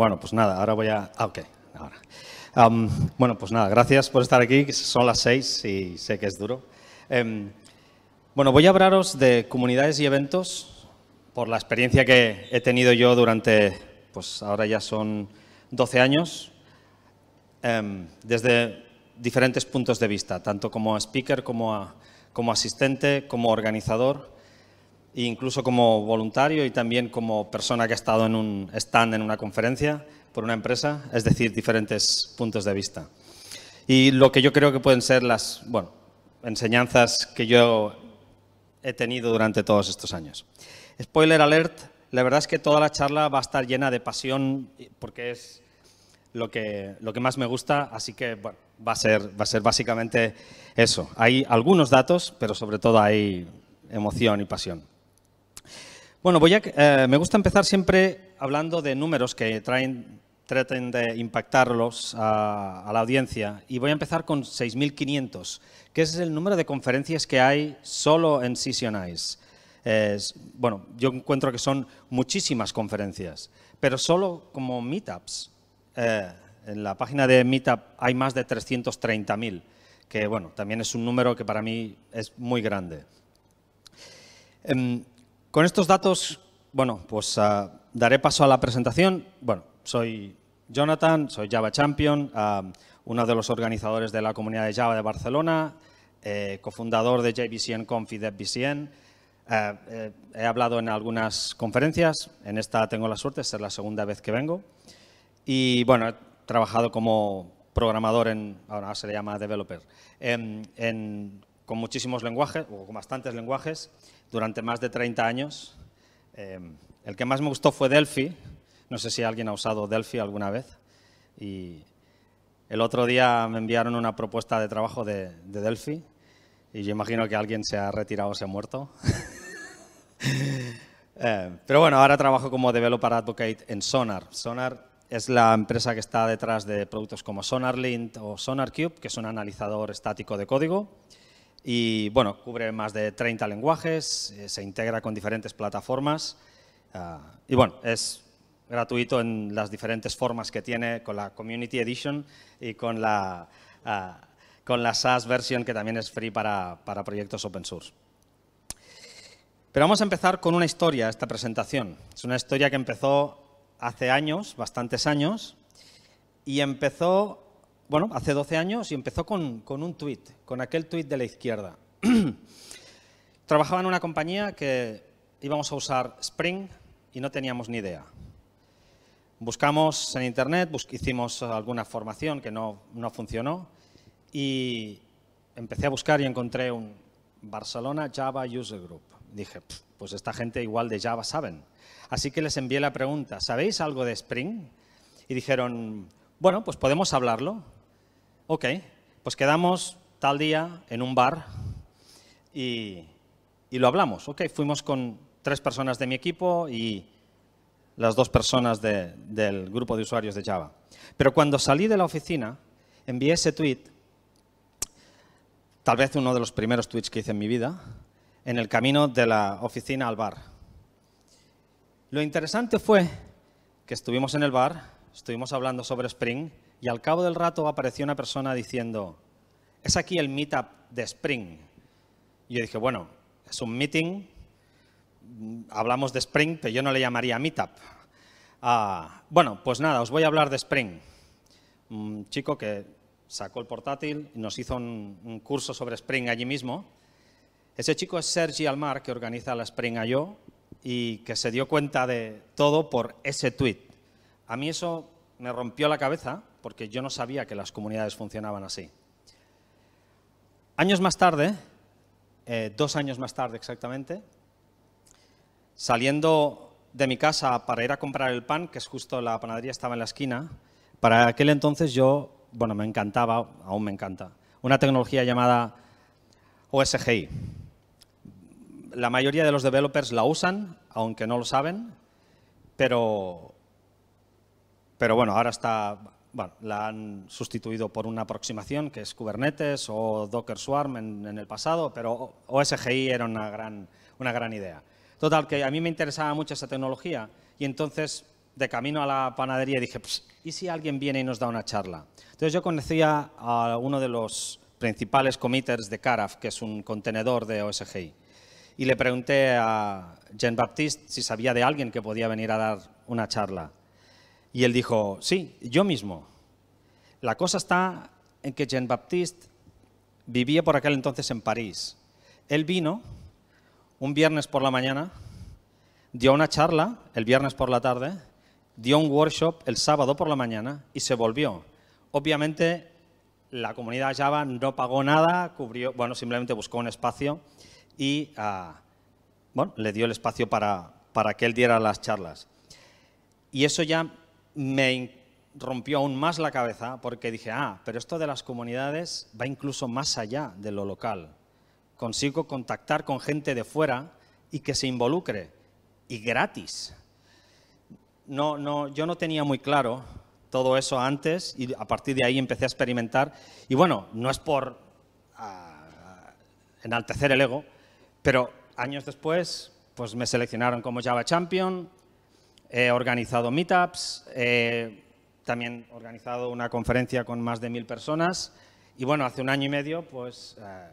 Bueno, pues nada, ahora voy a... Ah, ok, bueno, pues nada, gracias por estar aquí. Son las seis y sé que es duro. Em, bueno, voy a hablaros de comunidades y eventos por la experiencia que he tenido yo durante, pues ahora ya son 12 años, em, desde diferentes puntos de vista, tanto como speaker, como, como asistente, como organizador incluso como voluntario y también como persona que ha estado en un stand en una conferencia por una empresa, es decir, diferentes puntos de vista. Y lo que yo creo que pueden ser las bueno, enseñanzas que yo he tenido durante todos estos años. Spoiler alert, la verdad es que toda la charla va a estar llena de pasión porque es lo que, lo que más me gusta, así que bueno, va, a ser, va a ser básicamente eso. Hay algunos datos, pero sobre todo hay emoción y pasión. Bueno, voy a, eh, me gusta empezar siempre hablando de números que traten de impactarlos a, la audiencia. Y voy a empezar con 6.500, que es el número de conferencias que hay solo en Session bueno, yo encuentro que son muchísimas conferencias, pero solo como meetups. Eh, en la página de Meetup hay más de 330.000, que bueno, también es un número que para mí es muy grande. Em, con estos datos, bueno, pues ah, daré paso a la presentación. Bueno, soy Jonathan, soy Java Champion, ah, uno de los organizadores de la comunidad de Java de Barcelona, eh, cofundador de JVCN Conf y DevVCN. Ah, eh, he hablado en algunas conferencias, en esta tengo la suerte, de ser la segunda vez que vengo. Y bueno, he trabajado como programador en, ahora se le llama developer, em, con muchísimos lenguajes, o con bastantes lenguajes, durante más de 30 años. Em, el que más me gustó fue Delphi. No sé si alguien ha usado Delphi alguna vez. Y el otro día me enviaron una propuesta de trabajo de, Delphi y yo imagino que alguien se ha retirado o se ha muerto. Eh, pero bueno, ahora trabajo como developer advocate en Sonar. Sonar es la empresa que está detrás de productos como SonarLint o SonarCube, que es un analizador estático de código y bueno, cubre más de 30 lenguajes, eh, se integra con diferentes plataformas ah, y bueno, es gratuito en las diferentes formas que tiene con la Community Edition y con la, ah, con la SaaS version que también es free para, para proyectos open source. Pero vamos a empezar con una historia, esta presentación. Es una historia que empezó hace años, bastantes años, y empezó bueno, hace 12 años y empezó con, un tweet, con aquel tuit de la izquierda. Trabajaba en una compañía que íbamos a usar Spring y no teníamos ni idea. Buscamos en Internet, hicimos alguna formación que no, no funcionó y empecé a buscar y encontré un Barcelona Java User Group. Dije, pues esta gente igual de Java saben. Así que les envié la pregunta, ¿sabéis algo de Spring? Y dijeron, bueno, pues podemos hablarlo. Ok, pues quedamos tal día en un bar y, lo hablamos. Ok, fuimos con tres personas de mi equipo y las dos personas del grupo de usuarios de Java. Pero cuando salí de la oficina, envié ese tweet, tal vez uno de los primeros tweets que hice en mi vida, en el camino de la oficina al bar. Lo interesante fue que estuvimos en el bar, estuvimos hablando sobre Spring y al cabo del rato apareció una persona diciendo, es aquí el meetup de Spring. Y yo dije, bueno, es un meeting, mm, hablamos de Spring, pero yo no le llamaría meetup. Ah, bueno, pues nada, os voy a hablar de Spring. Un chico que sacó el portátil y nos hizo un, curso sobre Spring allí mismo. Ese chico es Sergi Almar, que organiza la Spring yo y que se dio cuenta de todo por ese tweet. A mí eso me rompió la cabeza porque yo no sabía que las comunidades funcionaban así. Años más tarde, eh, dos años más tarde exactamente, saliendo de mi casa para ir a comprar el pan, que es justo la panadería estaba en la esquina, para aquel entonces yo, bueno, me encantaba, aún me encanta, una tecnología llamada OSGI. La mayoría de los developers la usan, aunque no lo saben, pero, pero bueno, ahora está bueno, la han sustituido por una aproximación que es Kubernetes o Docker Swarm en, el pasado, pero OSGI era una gran, una gran idea. Total, que a mí me interesaba mucho esa tecnología y entonces de camino a la panadería dije, pues, ¿y si alguien viene y nos da una charla? Entonces yo conocía a uno de los principales committers de Caraf, que es un contenedor de OSGI, y le pregunté a Jean-Baptiste si sabía de alguien que podía venir a dar una charla. Y él dijo, sí, yo mismo. La cosa está en que Jean-Baptiste vivía por aquel entonces en París. Él vino un viernes por la mañana, dio una charla el viernes por la tarde, dio un workshop el sábado por la mañana y se volvió. Obviamente la comunidad Java no pagó nada, cubrió, bueno, simplemente buscó un espacio y ah, bueno, le dio el espacio para, para que él diera las charlas. Y eso ya me rompió aún más la cabeza porque dije, ah, pero esto de las comunidades va incluso más allá de lo local. Consigo contactar con gente de fuera y que se involucre, y gratis. No, yo no tenía muy claro todo eso antes y a partir de ahí empecé a experimentar. Y bueno, no es por ah, enaltecer el ego, pero años después pues me seleccionaron como Java Champion, He organizado meetups, también he organizado una conferencia con más de mil personas y bueno, hace un año y medio pues eh,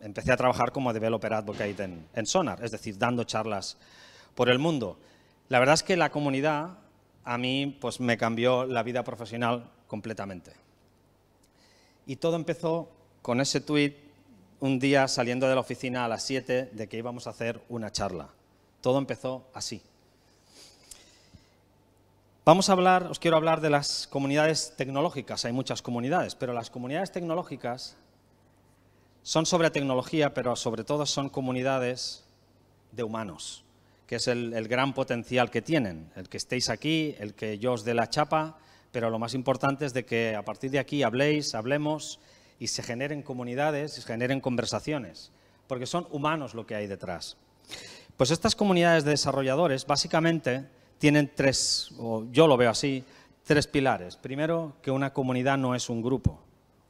empecé a trabajar como developer advocate en, Sonar, es decir, dando charlas por el mundo. La verdad es que la comunidad a mí pues me cambió la vida profesional completamente. Y todo empezó con ese tweet un día saliendo de la oficina a las 7 de que íbamos a hacer una charla. Todo empezó así. Vamos a hablar, os quiero hablar de las comunidades tecnológicas. Hay muchas comunidades, pero las comunidades tecnológicas son sobre tecnología, pero sobre todo son comunidades de humanos, que es el, gran potencial que tienen. El que estéis aquí, el que yo os dé la chapa, pero lo más importante es de que a partir de aquí habléis, hablemos y se generen comunidades y se generen conversaciones, porque son humanos lo que hay detrás. Pues estas comunidades de desarrolladores básicamente tienen tres, o yo lo veo así, tres pilares. Primero, que una comunidad no es un grupo.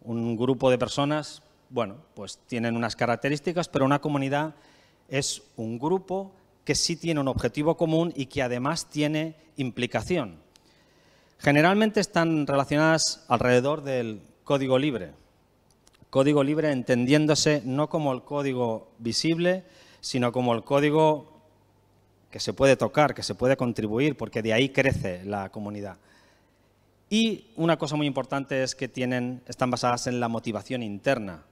Un grupo de personas, bueno, pues tienen unas características, pero una comunidad es un grupo que sí tiene un objetivo común y que además tiene implicación. Generalmente están relacionadas alrededor del código libre. Código libre entendiéndose no como el código visible, sino como el código que se puede tocar, que se puede contribuir, porque de ahí crece la comunidad. Y una cosa muy importante es que tienen, están basadas en la motivación interna.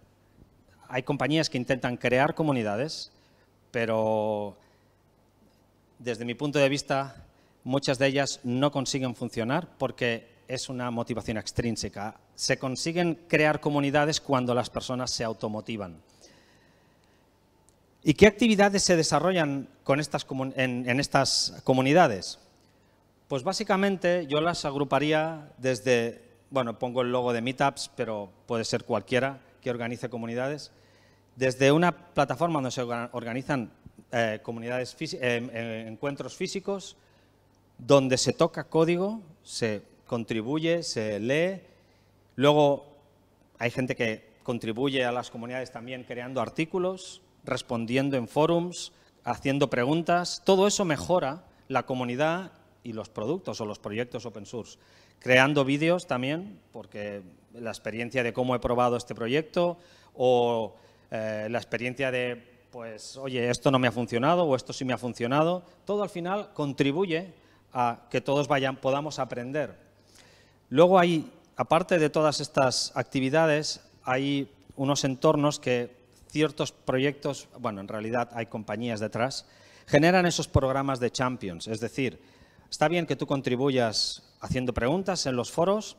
Hay compañías que intentan crear comunidades, pero desde mi punto de vista, muchas de ellas no consiguen funcionar porque es una motivación extrínseca. Se consiguen crear comunidades cuando las personas se automotivan. ¿Y qué actividades se desarrollan en, estas comunidades? Pues básicamente yo las agruparía desde, bueno, pongo el logo de Meetups, pero puede ser cualquiera que organice comunidades, desde una plataforma donde se organizan eh, comunidades eh, em, eh, encuentros físicos, donde se toca código, se contribuye, se lee, luego hay gente que contribuye a las comunidades también creando artículos, respondiendo en forums, haciendo preguntas, todo eso mejora la comunidad y los productos o los proyectos open source. Creando vídeos también, porque la experiencia de cómo he probado este proyecto o eh, la experiencia de, pues, oye, esto no me ha funcionado o esto sí me ha funcionado, todo al final contribuye a que todos vayan, podamos aprender. Luego hay, aparte de todas estas actividades, hay unos entornos que ciertos proyectos, bueno, en realidad hay compañías detrás, generan esos programas de champions. Es decir, está bien que tú contribuyas haciendo preguntas en los foros,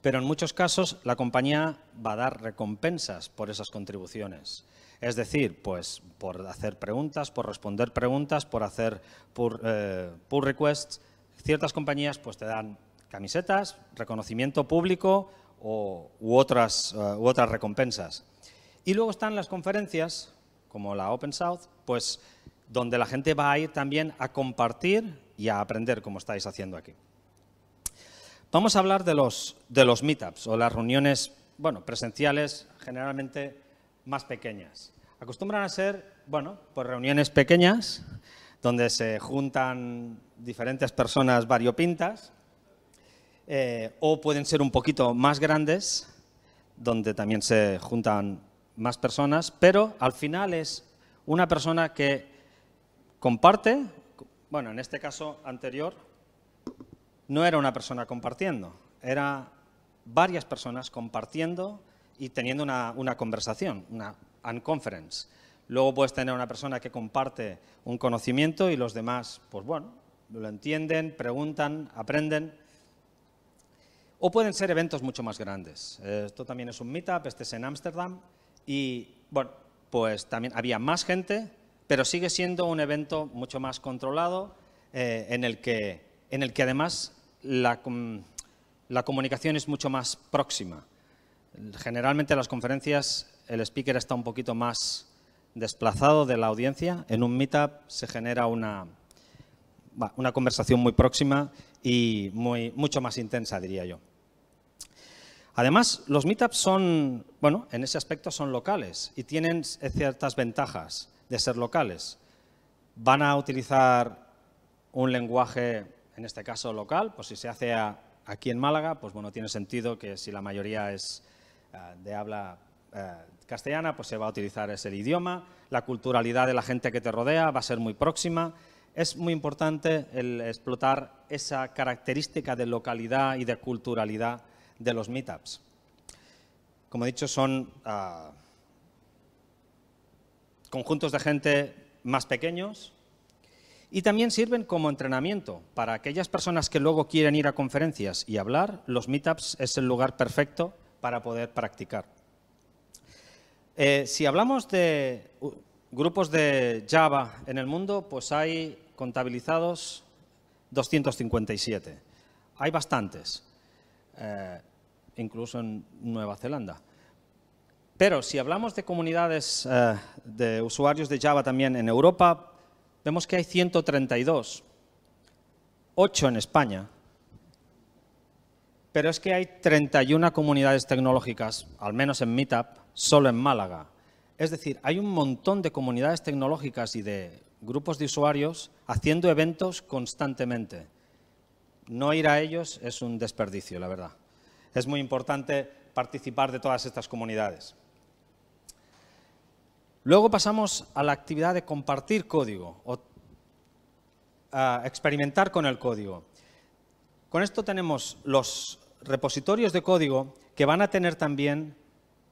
pero en muchos casos la compañía va a dar recompensas por esas contribuciones. Es decir, pues por hacer preguntas, por responder preguntas, por hacer pull, eh, requests, ciertas compañías pues te dan camisetas, reconocimiento público o, otras, eh, u otras recompensas. Y luego están las conferencias, como la Open South, pues donde la gente va a ir también a compartir y a aprender, como estáis haciendo aquí. Vamos a hablar de los, meetups o las reuniones bueno, presenciales, generalmente más pequeñas. Acostumbran a ser bueno, pues reuniones pequeñas, donde se juntan diferentes personas variopintas, eh, o pueden ser un poquito más grandes, donde también se juntan más personas, pero al final es una persona que comparte, bueno, en este caso anterior, no era una persona compartiendo, era varias personas compartiendo y teniendo una, conversación, una conference. Luego puedes tener una persona que comparte un conocimiento y los demás, pues bueno, lo entienden, preguntan, aprenden. O pueden ser eventos mucho más grandes. Esto también es un meetup, este es en Ámsterdam. Y bueno, pues también había más gente, pero sigue siendo un evento mucho más controlado, eh, en, el que, en el que además la, comunicación es mucho más próxima. Generalmente en las conferencias el speaker está un poquito más desplazado de la audiencia. En un meetup se genera una, una conversación muy próxima y muy, mucho más intensa, diría yo. Además, los meetups son, bueno, en ese aspecto son locales y tienen ciertas ventajas de ser locales. Van a utilizar un lenguaje, en este caso local, pues si se hace aquí en Málaga, pues bueno, tiene sentido que si la mayoría es eh, de habla eh, castellana, pues se va a utilizar ese idioma, la culturalidad de la gente que te rodea va a ser muy próxima. Es muy importante explotar esa característica de localidad y de culturalidad de los meetups. Como he dicho, son ah, conjuntos de gente más pequeños y también sirven como entrenamiento para aquellas personas que luego quieren ir a conferencias y hablar. Los meetups es el lugar perfecto para poder practicar. Eh, si hablamos de grupos de Java en el mundo, pues hay contabilizados 257. Hay bastantes. Eh, incluso en Nueva Zelanda. Pero si hablamos de comunidades eh, de usuarios de Java también en Europa, vemos que hay 132, 8 en España, pero es que hay 31 comunidades tecnológicas, al menos en Meetup, solo en Málaga. Es decir, hay un montón de comunidades tecnológicas y de grupos de usuarios haciendo eventos constantemente no ir a ellos es un desperdicio, la verdad. Es muy importante participar de todas estas comunidades. Luego pasamos a la actividad de compartir código o experimentar con el código. Con esto tenemos los repositorios de código que van a tener también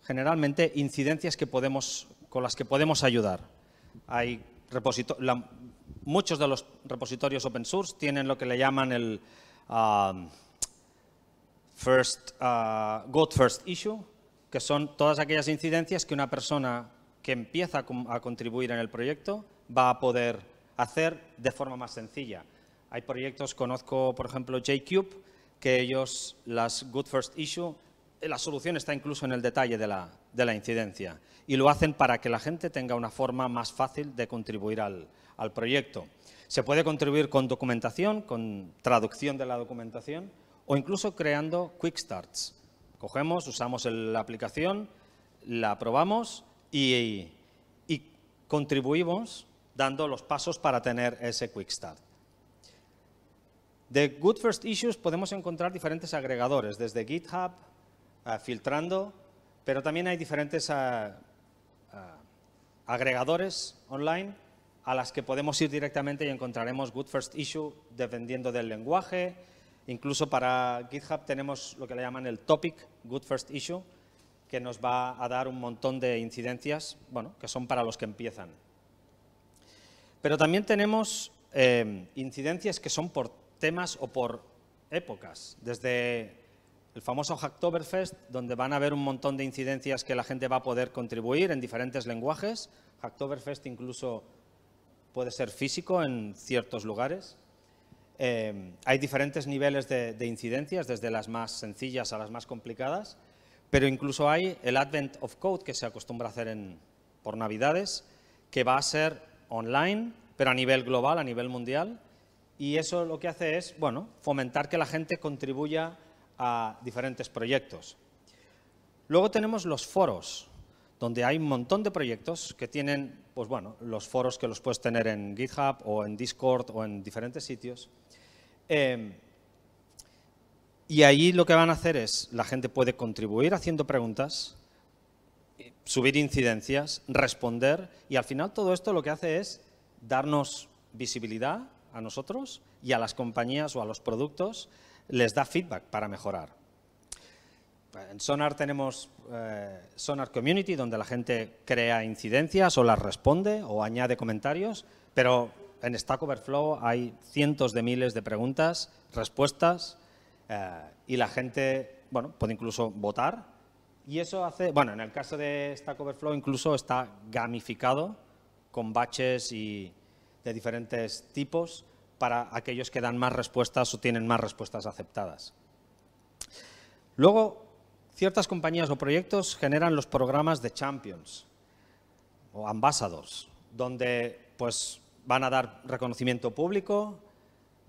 generalmente incidencias que podemos, con las que podemos ayudar. Hay muchos de los repositorios open source tienen lo que le llaman el, um, first, uh, First Issue, que son todas aquellas incidencias que una persona que empieza a contribuir en el proyecto va a poder hacer de forma más sencilla. Hay proyectos, conozco por ejemplo JCube, que ellos, las Good First Issue, eh, la solución está incluso en el detalle de la, incidencia y lo hacen para que la gente tenga una forma más fácil de contribuir al proyecto. Se puede contribuir con documentación, con traducción de la documentación o incluso creando quick starts. Cogemos, usamos la aplicación, la probamos y, contribuimos dando los pasos para tener ese quick start. De Good First Issues podemos encontrar diferentes agregadores, desde GitHub, ah, filtrando, pero también hay diferentes ah, ah, agregadores online a las que podemos ir directamente y encontraremos Good First Issue dependiendo del lenguaje. Incluso para GitHub tenemos lo que le llaman el topic Good First Issue, que nos va a dar un montón de incidencias, bueno, que son para los que empiezan. Pero también tenemos eh, incidencias que son por temas o por épocas, desde el famoso Hacktoberfest, donde van a haber un montón de incidencias que la gente va a poder contribuir en diferentes lenguajes. Hacktoberfest incluso puede ser físico en ciertos lugares. Eh, hay diferentes niveles de, incidencias, desde las más sencillas a las más complicadas, pero incluso hay el Advent of Code que se acostumbra a hacer en, por Navidades, que va a ser online, pero a nivel global, a nivel mundial, y eso lo que hace es bueno, fomentar que la gente contribuya a diferentes proyectos. Luego tenemos los foros, donde hay un montón de proyectos que tienen pues bueno, los foros que los puedes tener en GitHub o en Discord o en diferentes sitios. Em, y ahí lo que van a hacer es, la gente puede contribuir haciendo preguntas, subir incidencias, responder y al final todo esto lo que hace es darnos visibilidad a nosotros y a las compañías o a los productos les da feedback para mejorar en Sonar tenemos eh, Sonar Community, donde la gente crea incidencias o las responde o añade comentarios, pero en Stack Overflow hay cientos de miles de preguntas, respuestas, eh, y la gente bueno, puede incluso votar. Y eso hace, bueno, en el caso de Stack Overflow incluso está gamificado con baches y de diferentes tipos para aquellos que dan más respuestas o tienen más respuestas aceptadas. Luego, Ciertas compañías o proyectos generan los programas de champions o ambassadors, donde pues, van a dar reconocimiento público,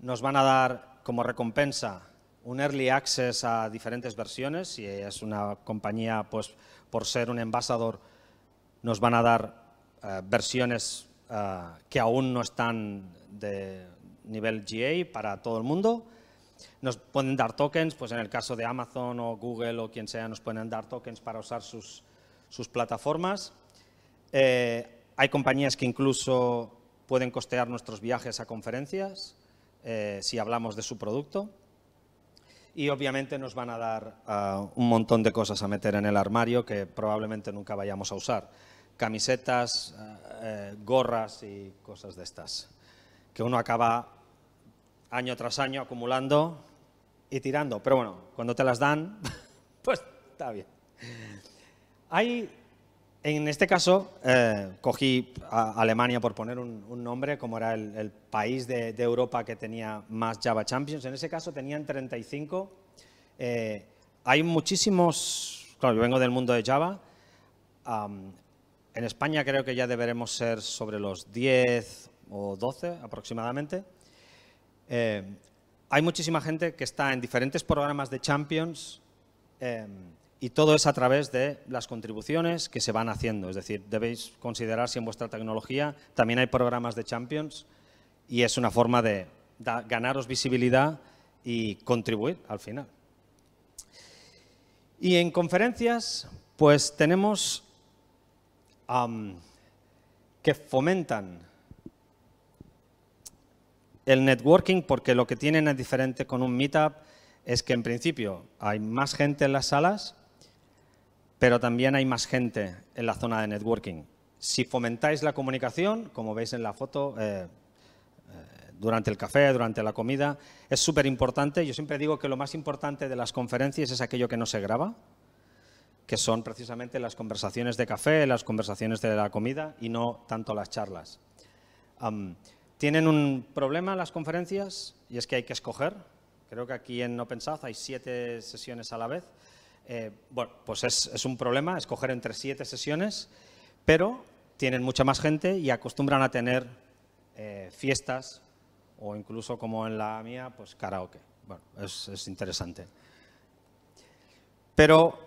nos van a dar como recompensa un early access a diferentes versiones, si es una compañía, pues por ser un embajador, nos van a dar eh, versiones eh, que aún no están de nivel GA para todo el mundo. Nos pueden dar tokens, pues en el caso de Amazon o Google o quien sea, nos pueden dar tokens para usar sus, plataformas. Eh, hay compañías que incluso pueden costear nuestros viajes a conferencias, eh, si hablamos de su producto. Y obviamente nos van a dar ah, un montón de cosas a meter en el armario que probablemente nunca vayamos a usar. Camisetas, ah, eh, gorras y cosas de estas. Que uno acaba año tras año acumulando y tirando. Pero bueno, cuando te las dan, pues está bien. Hay, en este caso, eh, cogí a Alemania por poner un, nombre, como era el, país de, Europa que tenía más Java Champions. En ese caso tenían 35. Eh, hay muchísimos, claro, yo vengo del mundo de Java. en España creo que ya deberemos ser sobre los 10 o 12 aproximadamente. Eh, hay muchísima gente que está en diferentes programas de Champions eh, y todo es a través de las contribuciones que se van haciendo. Es decir, debéis considerar si en vuestra tecnología también hay programas de Champions y es una forma de ganaros visibilidad y contribuir al final. Y en conferencias, pues tenemos que fomentan el networking porque lo que tienen es diferente con un meetup es que en principio hay más gente en las salas, pero también hay más gente en la zona de networking. Si fomentáis la comunicación, como veis en la foto, eh, eh, durante el café, durante la comida, es súper importante. Yo siempre digo que lo más importante de las conferencias es aquello que no se graba, que son precisamente las conversaciones de café, las conversaciones de la comida y no tanto las charlas. Tienen un problema las conferencias y es que hay que escoger. Creo que aquí en OpenSouth hay siete sesiones a la vez. Eh, bueno, pues es, un problema escoger entre siete sesiones, pero tienen mucha más gente y acostumbran a tener eh, fiestas o incluso como en la mía, pues karaoke. Bueno, es interesante. Pero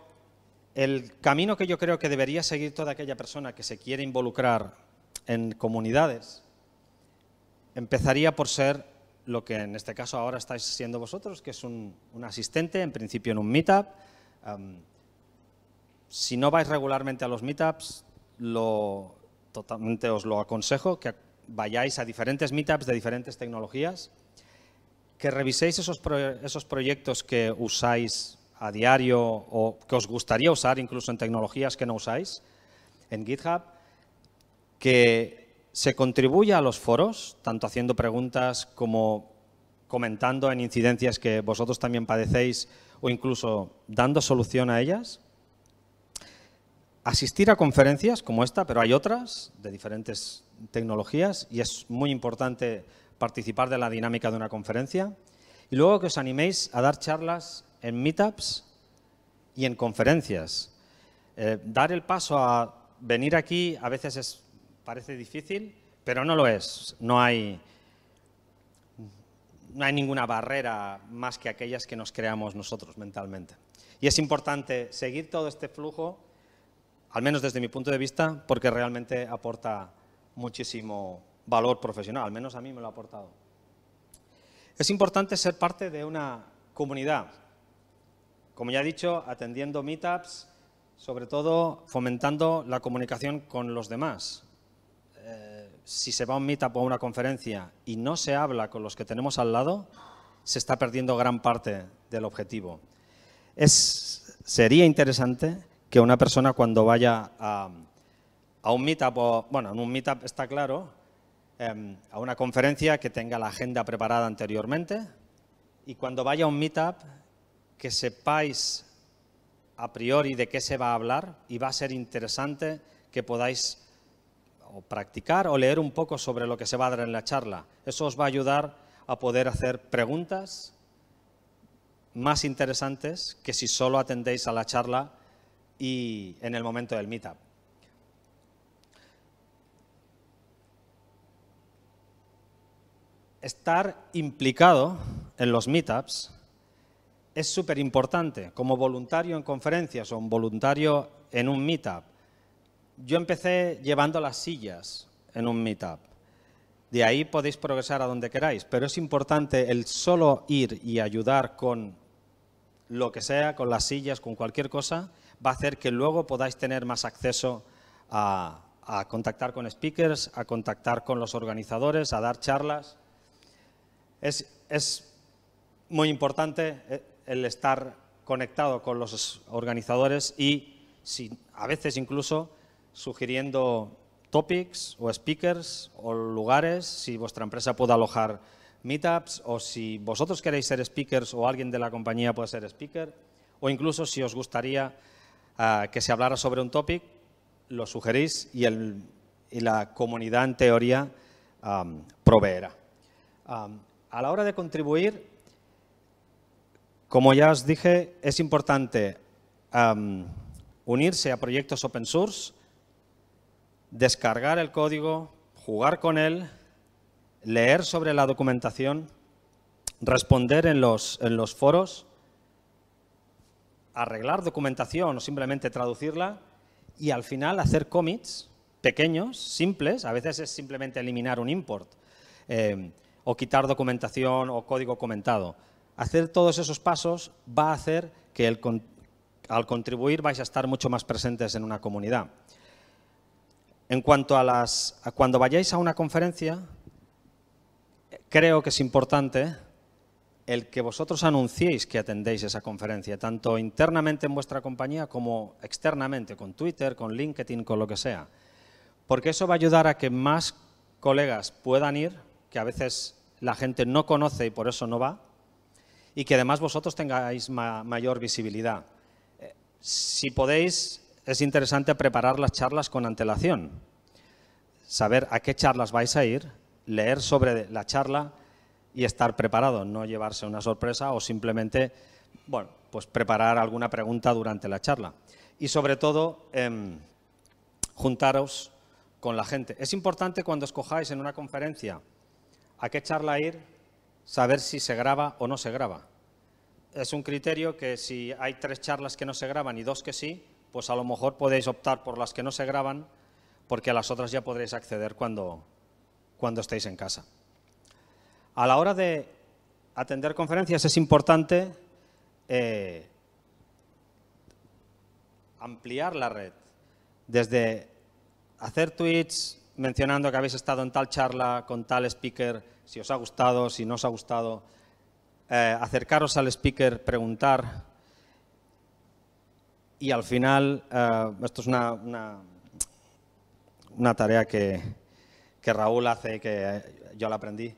el camino que yo creo que debería seguir toda aquella persona que se quiere involucrar en comunidades Empezaría por ser lo que en este caso ahora estáis siendo vosotros, que es un, asistente, en principio en un meetup. si no vais regularmente a los meetups, lo, totalmente os lo aconsejo, que vayáis a diferentes meetups de diferentes tecnologías, que reviséis esos, esos proyectos que usáis a diario o que os gustaría usar incluso en tecnologías que no usáis en GitHub, que se contribuye a los foros, tanto haciendo preguntas como comentando en incidencias que vosotros también padecéis o incluso dando solución a ellas. Asistir a conferencias como esta, pero hay otras de diferentes tecnologías y es muy importante participar de la dinámica de una conferencia. Y luego que os animéis a dar charlas en meetups y en conferencias. Eh, dar el paso a venir aquí a veces es parece difícil, pero no lo es. No hay, ninguna barrera más que aquellas que nos creamos nosotros mentalmente. Y es importante seguir todo este flujo, al menos desde mi punto de vista, porque realmente aporta muchísimo valor profesional, al menos a mí me lo ha aportado. Es importante ser parte de una comunidad. Como ya he dicho, atendiendo meetups, sobre todo fomentando la comunicación con los demás, si se va a un meetup o a una conferencia y no se habla con los que tenemos al lado, se está perdiendo gran parte del objetivo. Es, sería interesante que una persona cuando vaya a, un meetup, o, bueno, en un meetup está claro, em, a una conferencia que tenga la agenda preparada anteriormente y cuando vaya a un meetup que sepáis a priori de qué se va a hablar y va a ser interesante que podáis o practicar o leer un poco sobre lo que se va a dar en la charla. Eso os va a ayudar a poder hacer preguntas más interesantes que si solo atendéis a la charla y en el momento del meetup. Estar implicado en los meetups es súper importante. Como voluntario en conferencias o un voluntario en un meetup, yo empecé llevando las sillas en un meetup. De ahí podéis progresar a donde queráis, pero es importante el solo ir y ayudar con lo que sea, con las sillas, con cualquier cosa, va a hacer que luego podáis tener más acceso a, contactar con speakers, a contactar con los organizadores, a dar charlas. Es, es muy importante eh, el estar conectado con los organizadores y si, a veces incluso sugiriendo topics o speakers o lugares, si vuestra empresa puede alojar meetups o si vosotros queréis ser speakers o alguien de la compañía puede ser speaker o incluso si os gustaría ah, que se hablara sobre un topic, lo sugerís y, la comunidad en teoría proveerá. a la hora de contribuir, como ya os dije, es importante unirse a proyectos open source descargar el código, jugar con él, leer sobre la documentación, responder en los, foros, arreglar documentación o simplemente traducirla y al final hacer commits pequeños, simples, a veces es simplemente eliminar un import eh, o quitar documentación o código comentado. Hacer todos esos pasos va a hacer que al contribuir vais a estar mucho más presentes en una comunidad. En cuanto a las... cuando vayáis a una conferencia, creo que es importante el que vosotros anunciéis que atendéis esa conferencia, tanto internamente en vuestra compañía como externamente, con Twitter, con LinkedIn, con lo que sea. Porque eso va a ayudar a que más colegas puedan ir, que a veces la gente no conoce y por eso no va, y que además vosotros tengáis mayor visibilidad. Eh, si podéis es interesante preparar las charlas con antelación, saber a qué charlas vais a ir, leer sobre la charla y estar preparado, no llevarse una sorpresa o simplemente, bueno, pues preparar alguna pregunta durante la charla. Y sobre todo, em, juntaros con la gente. Es importante cuando escojáis en una conferencia a qué charla ir, saber si se graba o no se graba. Es un criterio que si hay tres charlas que no se graban y dos que sí, pues a lo mejor podéis optar por las que no se graban, porque a las otras ya podréis acceder cuando, cuando estéis en casa. A la hora de atender conferencias es importante eh, ampliar la red, desde hacer tweets mencionando que habéis estado en tal charla con tal speaker, si os ha gustado, si no os ha gustado, eh, acercaros al speaker, preguntar y al final, eh, esto es una, una, tarea que, Raúl hace, que yo la aprendí.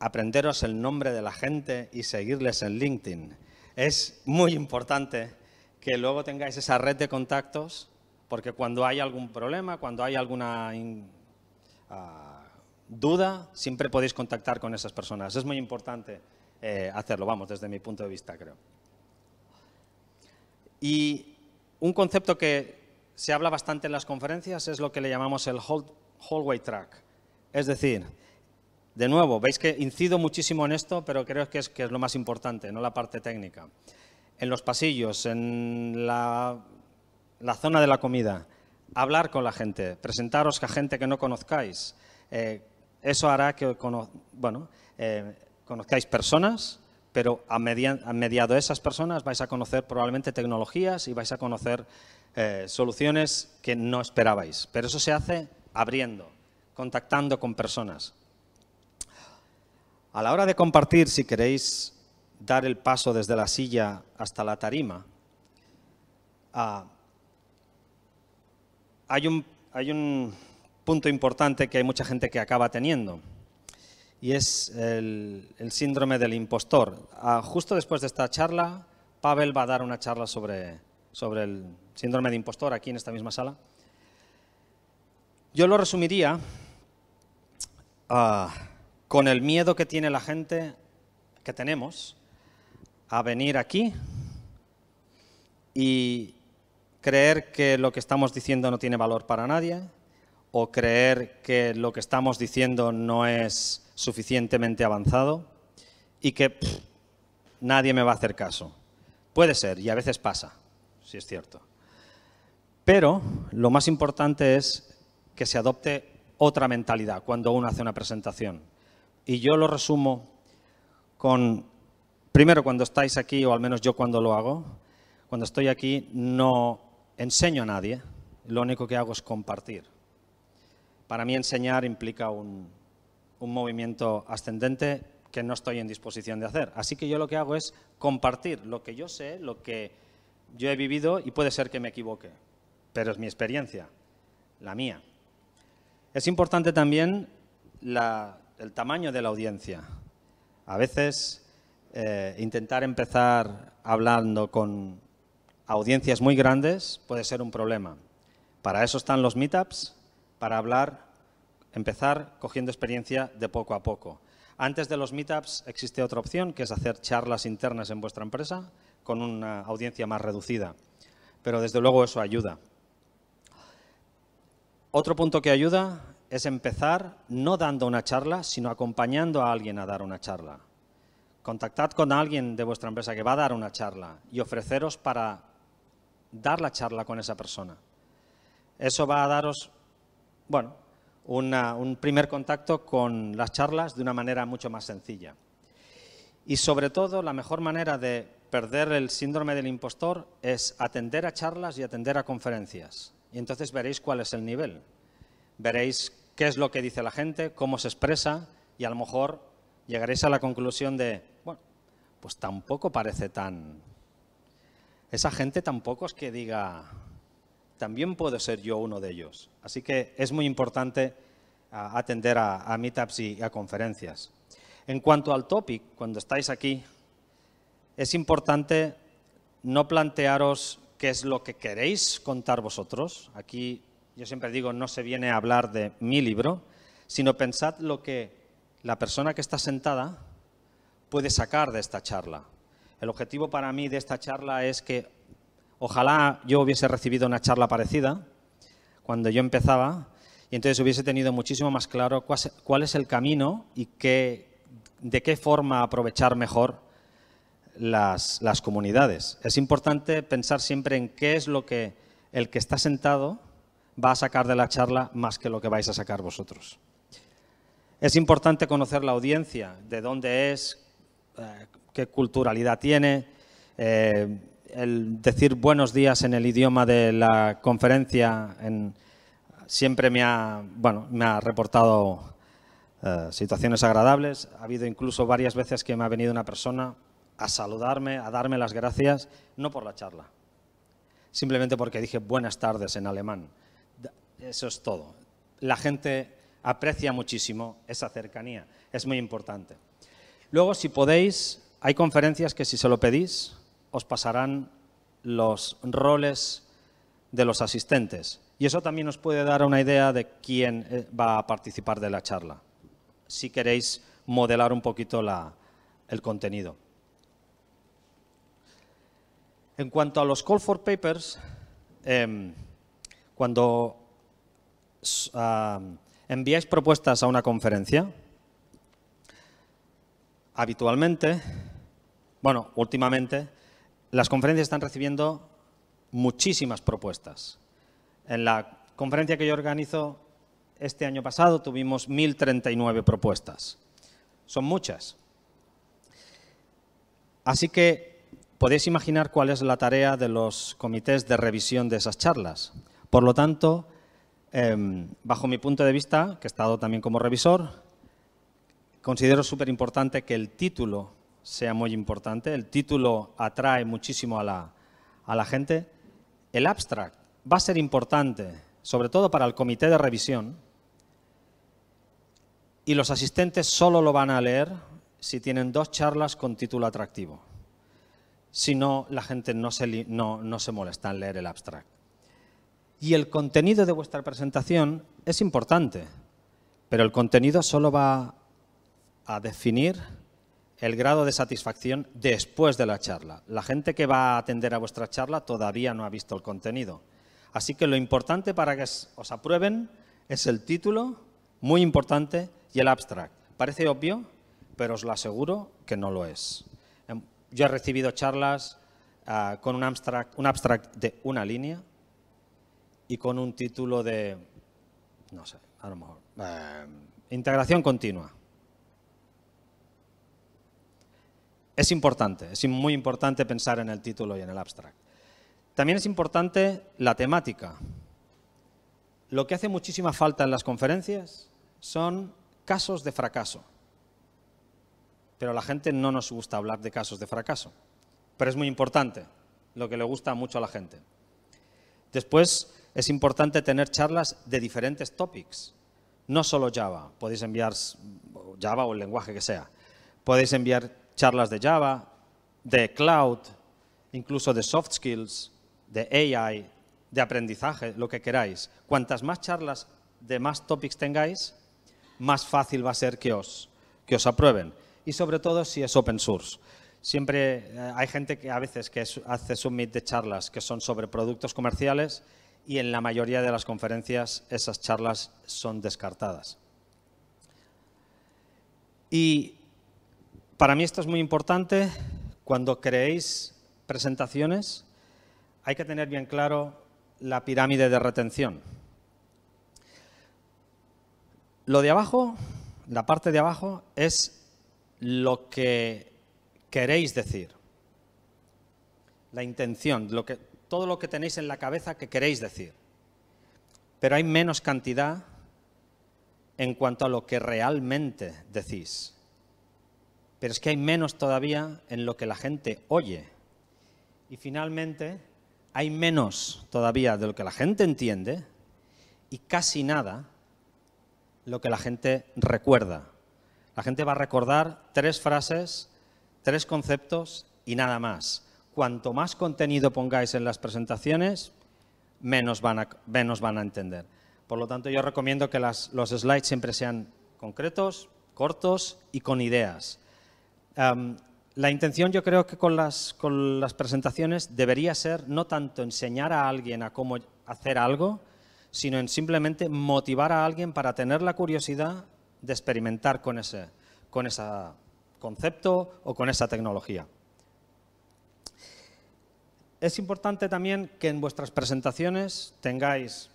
aprenderos el nombre de la gente y seguirles en LinkedIn. Es muy importante que luego tengáis esa red de contactos, porque cuando hay algún problema, cuando hay alguna ah, duda, siempre podéis contactar con esas personas. Es muy importante eh, hacerlo, vamos, desde mi punto de vista, creo. Y un concepto que se habla bastante en las conferencias es lo que le llamamos el hallway track. Es decir, de nuevo, veis que incido muchísimo en esto, pero creo que es, lo más importante, no la parte técnica. En los pasillos, en la, zona de la comida, hablar con la gente, presentaros a gente que no conozcáis. Eh, eso hará que eh, conozcáis personas, pero a, mediado de esas personas vais a conocer probablemente tecnologías y vais a conocer eh, soluciones que no esperabais. Pero eso se hace abriendo, contactando con personas. A la hora de compartir, si queréis dar el paso desde la silla hasta la tarima, ah, hay un punto importante que hay mucha gente que acaba teniendo y es el, síndrome del impostor. Ah, justo después de esta charla, Pavel va a dar una charla sobre, sobre el síndrome de impostor aquí en esta misma sala. Yo lo resumiría ah, con el miedo que tiene la gente, que tenemos, a venir aquí y creer que lo que estamos diciendo no tiene valor para nadie o creer que lo que estamos diciendo no es suficientemente avanzado y que nadie me va a hacer caso. Puede ser, y a veces pasa, si es cierto. Pero lo más importante es que se adopte otra mentalidad cuando uno hace una presentación. Y yo lo resumo con, primero cuando estáis aquí, o al menos yo cuando lo hago, cuando estoy aquí no enseño a nadie, lo único que hago es compartir. Para mí enseñar implica un, un movimiento ascendente que no estoy en disposición de hacer. Así que yo lo que hago es compartir lo que yo sé, lo que yo he vivido y puede ser que me equivoque, pero es mi experiencia, la mía. Es importante también el tamaño de la audiencia. A veces eh, intentar empezar hablando con audiencias muy grandes puede ser un problema. Para eso están los meetups, para hablar empezar cogiendo experiencia de poco a poco. Antes de los meetups existe otra opción, que es hacer charlas internas en vuestra empresa con una audiencia más reducida. Pero desde luego eso ayuda. Otro punto que ayuda es empezar no dando una charla, sino acompañando a alguien a dar una charla. Contactad con alguien de vuestra empresa que va a dar una charla y ofreceros para dar la charla con esa persona. Eso va a daros, bueno, un primer contacto con las charlas de una manera mucho más sencilla. Y sobre todo, la mejor manera de perder el síndrome del impostor es atender a charlas y atender a conferencias. Y entonces veréis cuál es el nivel. Veréis qué es lo que dice la gente, cómo se expresa y a lo mejor llegaréis a la conclusión de, bueno, pues tampoco parece tan... Esa gente tampoco es que diga, también puedo ser yo uno de ellos. Así que es muy importante ah, atender a, a meetups y a conferencias. En cuanto al topic, cuando estáis aquí, es importante no plantearos qué es lo que queréis contar vosotros. Aquí yo siempre digo, no se viene a hablar de mi libro, sino pensad lo que la persona que está sentada puede sacar de esta charla. El objetivo para mí de esta charla es que Ojalá yo hubiese recibido una charla parecida cuando yo empezaba y entonces hubiese tenido muchísimo más claro cuál es el camino y qué, de qué forma aprovechar mejor las, comunidades. Es importante pensar siempre en qué es lo que el que está sentado va a sacar de la charla más que lo que vais a sacar vosotros. Es importante conocer la audiencia, de dónde es, eh, qué culturalidad tiene, eh, el decir buenos días en el idioma de la conferencia siempre me ha, reportado eh, situaciones agradables. Ha habido incluso varias veces que me ha venido una persona a saludarme, a darme las gracias, no por la charla, simplemente porque dije buenas tardes en alemán. Eso es todo. La gente aprecia muchísimo esa cercanía, es muy importante. Luego, si podéis, hay conferencias que si se lo pedís, os pasarán los roles de los asistentes. Y eso también os puede dar una idea de quién eh, va a participar de la charla, si queréis modelar un poquito el contenido. En cuanto a los call for papers, em, cuando enviáis propuestas a una conferencia, habitualmente, bueno, últimamente, las conferencias están recibiendo muchísimas propuestas. En la conferencia que yo organizo este año pasado tuvimos 1.039 propuestas. Son muchas. Así que podéis imaginar cuál es la tarea de los comités de revisión de esas charlas. Por lo tanto, em, bajo mi punto de vista, que he estado también como revisor, considero súper importante que el título sea muy importante. El título atrae muchísimo a la, gente. El abstract va a ser importante, sobre todo para el comité de revisión. Y los asistentes solo lo van a leer si tienen dos charlas con título atractivo. Si no, la gente no no se molesta en leer el abstract. Y el contenido de vuestra presentación es importante, pero el contenido solo va a definir el grado de satisfacción después de la charla. La gente que va a atender a vuestra charla todavía no ha visto el contenido. Así que lo importante para que os aprueben es el título, muy importante, y el abstract. Parece obvio, pero os lo aseguro que no lo es. Em, yo he recibido charlas ah, con un abstract, de una línea y con un título de, no sé, a lo mejor, em, integración continua. es importante, es muy importante pensar en el título y en el abstract. También es importante la temática. Lo que hace muchísima falta en las conferencias son casos de fracaso. Pero a la gente no nos gusta hablar de casos de fracaso. Pero es muy importante, lo que le gusta mucho a la gente. Después es importante tener charlas de diferentes topics, no solo Java. Podéis enviar Java o el lenguaje que sea. Podéis enviar charlas de Java, de cloud, incluso de soft skills, de AI, de aprendizaje, lo que queráis. Cuantas más charlas de más topics tengáis, más fácil va a ser que os, que os aprueben. Y sobre todo si es open source. Siempre eh, hay gente que a veces que hace submit de charlas que son sobre productos comerciales y en la mayoría de las conferencias esas charlas son descartadas. Y para mí esto es muy importante. Cuando creéis presentaciones, hay que tener bien claro la pirámide de retención. Lo de abajo, la parte de abajo, es lo que queréis decir. La intención, todo lo que tenéis en la cabeza que queréis decir. Pero hay menos cantidad en cuanto a lo que realmente decís pero es que hay menos todavía en lo que la gente oye. Y finalmente, hay menos todavía de lo que la gente entiende y casi nada lo que la gente recuerda. La gente va a recordar tres frases, tres conceptos y nada más. Cuanto más contenido pongáis en las presentaciones, menos van a, entender. Por lo tanto, yo recomiendo que los slides siempre sean concretos, cortos y con ideas la intención yo creo que con las, presentaciones debería ser no tanto enseñar a alguien a cómo hacer algo, sino en simplemente motivar a alguien para tener la curiosidad de experimentar con ese, con ese concepto o con esa tecnología. Es importante también que en vuestras presentaciones tengáis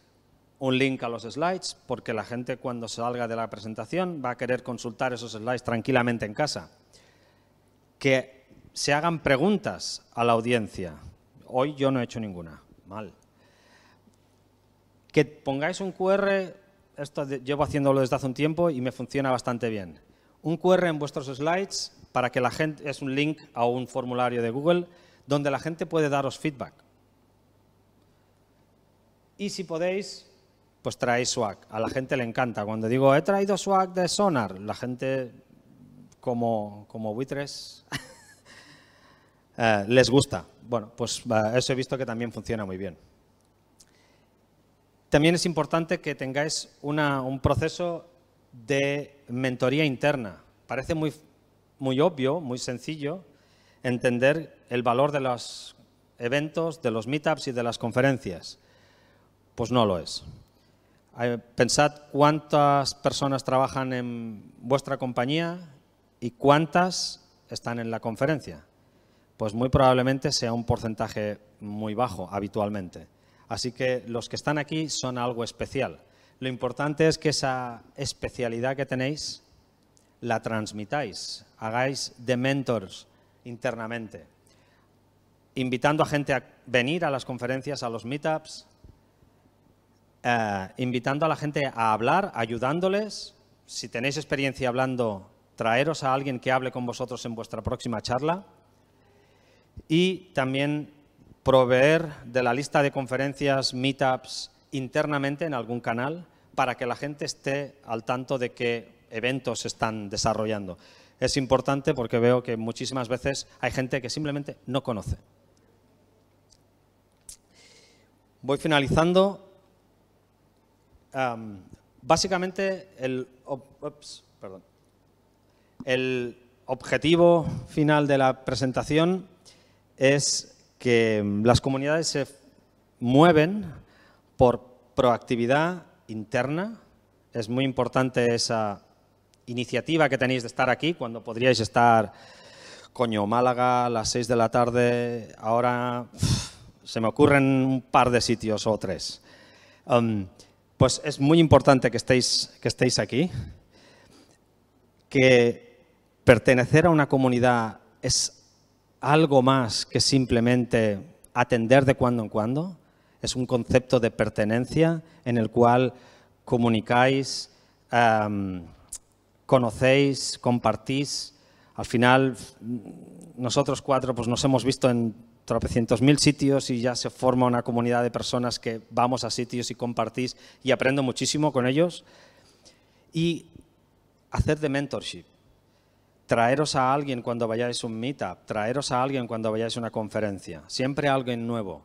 un link a los slides, porque la gente cuando salga de la presentación va a querer consultar esos slides tranquilamente en casa que se hagan preguntas a la audiencia. Hoy yo no he hecho ninguna, mal. Que pongáis un QR, esto llevo haciéndolo desde hace un tiempo y me funciona bastante bien. Un QR en vuestros slides para que la gente, es un link a un formulario de Google donde la gente puede daros feedback. Y si podéis, pues traéis swag. A la gente le encanta. Cuando digo, he traído swag de Sonar, la gente como, buitres, eh, les gusta. Bueno, pues eso he visto que también funciona muy bien. También es importante que tengáis un proceso de mentoría interna. Parece muy obvio, muy sencillo, entender el valor de los eventos, de los meetups y de las conferencias. Pues no lo es. Eh, pensad cuántas personas trabajan en vuestra compañía ¿Y cuántas están en la conferencia? Pues muy probablemente sea un porcentaje muy bajo habitualmente. Así que los que están aquí son algo especial. Lo importante es que esa especialidad que tenéis la transmitáis, hagáis de mentors internamente, invitando a gente a venir a las conferencias, a los meetups, eh, invitando a la gente a hablar, ayudándoles. Si tenéis experiencia hablando, traeros a alguien que hable con vosotros en vuestra próxima charla y también proveer de la lista de conferencias, meetups internamente en algún canal para que la gente esté al tanto de qué eventos se están desarrollando. Es importante porque veo que muchísimas veces hay gente que simplemente no conoce. Voy finalizando. básicamente, el, perdón. El objetivo final de la presentación es que las comunidades se mueven por proactividad interna. Es muy importante esa iniciativa que tenéis de estar aquí cuando podríais estar, coño, Málaga a las seis de la tarde, ahora se me ocurren un par de sitios o tres. Um, pues es muy importante que estéis, que estéis aquí, que Pertenecer a una comunidad es algo más que simplemente atender de cuando en cuando. Es un concepto de pertenencia en el cual comunicáis, em, conocéis, compartís. Al final, nosotros cuatro pues, nos hemos visto en tropecientos mil sitios y ya se forma una comunidad de personas que vamos a sitios y compartís y aprendo muchísimo con ellos. Y hacer de mentorship traeros a alguien cuando vayáis a un meetup, traeros a alguien cuando vayáis a una conferencia, siempre alguien nuevo,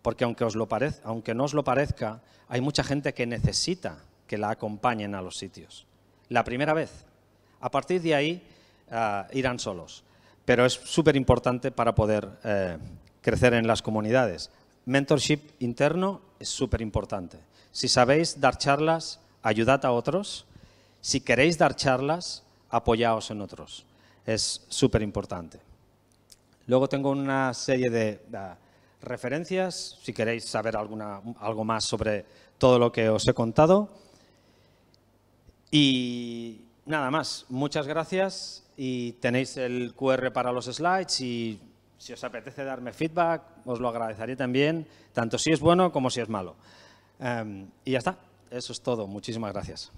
porque aunque, os lo aunque no os lo parezca, hay mucha gente que necesita que la acompañen a los sitios. La primera vez. A partir de ahí ah, irán solos, pero es súper importante para poder eh, crecer en las comunidades. Mentorship interno es súper importante. Si sabéis dar charlas, ayudad a otros. Si queréis dar charlas, apoyaos en otros. Es súper importante. Luego tengo una serie de, referencias, si queréis saber alguna, algo más sobre todo lo que os he contado. Y nada más, muchas gracias y tenéis el QR para los slides y si os apetece darme feedback, os lo agradeceré también, tanto si es bueno como si es malo. Em, y ya está, eso es todo. Muchísimas gracias.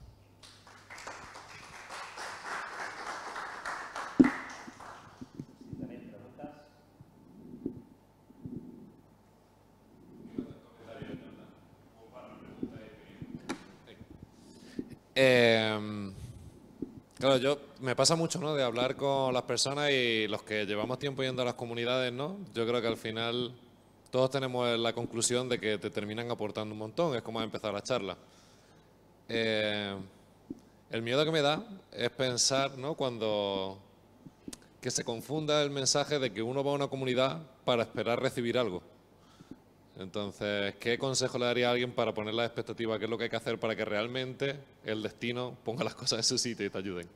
Em, claro, yo me pasa mucho, ¿no? De hablar con las personas y los que llevamos tiempo yendo a las comunidades, ¿no? Yo creo que al final todos tenemos la conclusión de que te terminan aportando un montón. Es como empezar empezado la charla. Em, el miedo que me da es pensar, ¿no? Cuando que se confunda el mensaje de que uno va a una comunidad para esperar recibir algo. Entonces, ¿qué consejo le daría a alguien para poner la expectativa ¿Qué es lo que hay que hacer para que realmente el destino ponga las cosas en su sitio y te ayuden?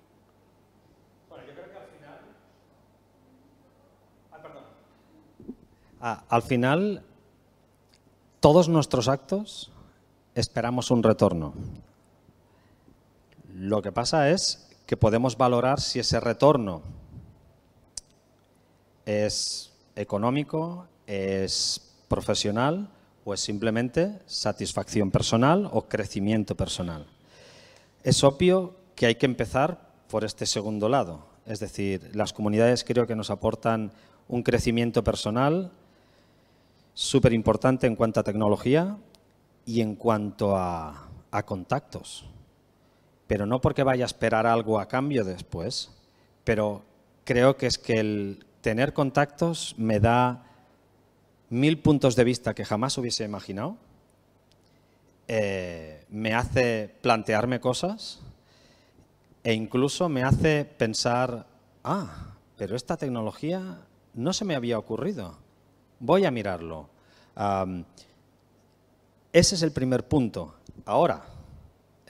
Bueno, yo creo que al final... Ah, perdón. Ah, al final, todos nuestros actos esperamos un retorno. Lo que pasa es que podemos valorar si ese retorno es económico, es profesional o es simplemente satisfacción personal o crecimiento personal. Es obvio que hay que empezar por este segundo lado, es decir, las comunidades creo que nos aportan un crecimiento personal súper importante en cuanto a tecnología y en cuanto a, contactos. Pero no porque vaya a esperar algo a cambio después, pero creo que es que el tener contactos me da mil puntos de vista que jamás hubiese imaginado, eh, me hace plantearme cosas e incluso me hace pensar, ah, pero esta tecnología no se me había ocurrido, voy a mirarlo. ese es el primer punto. Ahora,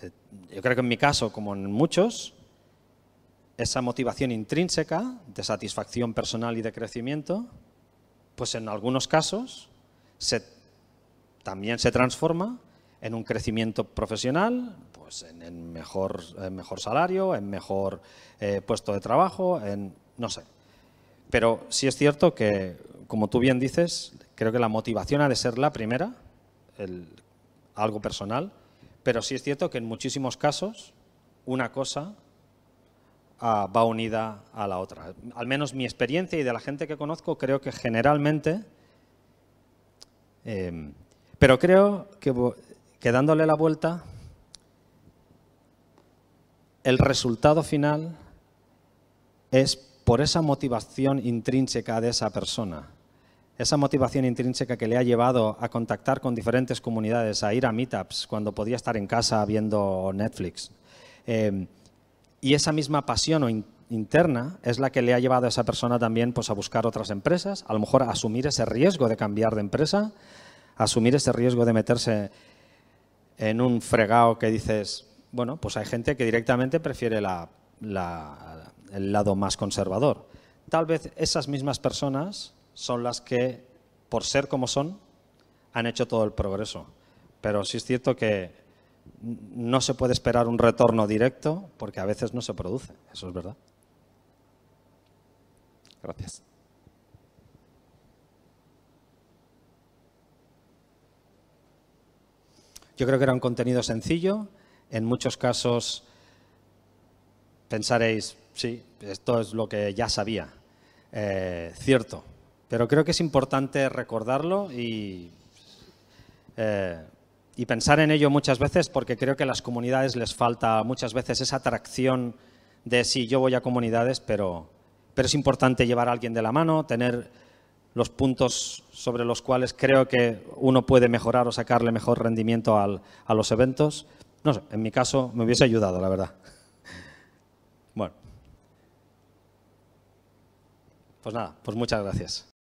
eh, yo creo que en mi caso, como en muchos, esa motivación intrínseca de satisfacción personal y de crecimiento pues en algunos casos se, también se transforma en un crecimiento profesional, pues en, mejor, mejor salario, en mejor eh, puesto de trabajo, en no sé. Pero sí es cierto que, como tú bien dices, creo que la motivación ha de ser la primera, algo personal, pero sí es cierto que en muchísimos casos una cosa va unida a la otra. Al menos mi experiencia y de la gente que conozco creo que generalmente, em, pero creo que, dándole la vuelta, el resultado final es por esa motivación intrínseca de esa persona esa motivación intrínseca que le ha llevado a contactar con diferentes comunidades, a ir a meetups cuando podía estar en casa viendo Netflix. Em, y esa misma pasión interna es la que le ha llevado a esa persona también pues, a buscar otras empresas, a lo mejor a asumir ese riesgo de cambiar de empresa, asumir ese riesgo de meterse en un fregado que dices, bueno, pues hay gente que directamente prefiere el lado más conservador. Tal vez esas mismas personas son las que, por ser como son, han hecho todo el progreso. Pero sí es cierto que no se puede esperar un retorno directo porque a veces no se produce, eso es verdad. Gracias. Yo creo que era un contenido sencillo. En muchos casos pensaréis, sí, esto es lo que ya sabía. Eh, cierto. Pero creo que es importante recordarlo y eh, y pensar en ello muchas veces porque creo que a las comunidades les falta muchas veces esa atracción de sí, yo voy a comunidades, pero, pero es importante llevar a alguien de la mano, tener los puntos sobre los cuales creo que uno puede mejorar o sacarle mejor rendimiento a los eventos. No sé, en mi caso me hubiese ayudado, la verdad. Bueno. Pues nada, pues muchas gracias.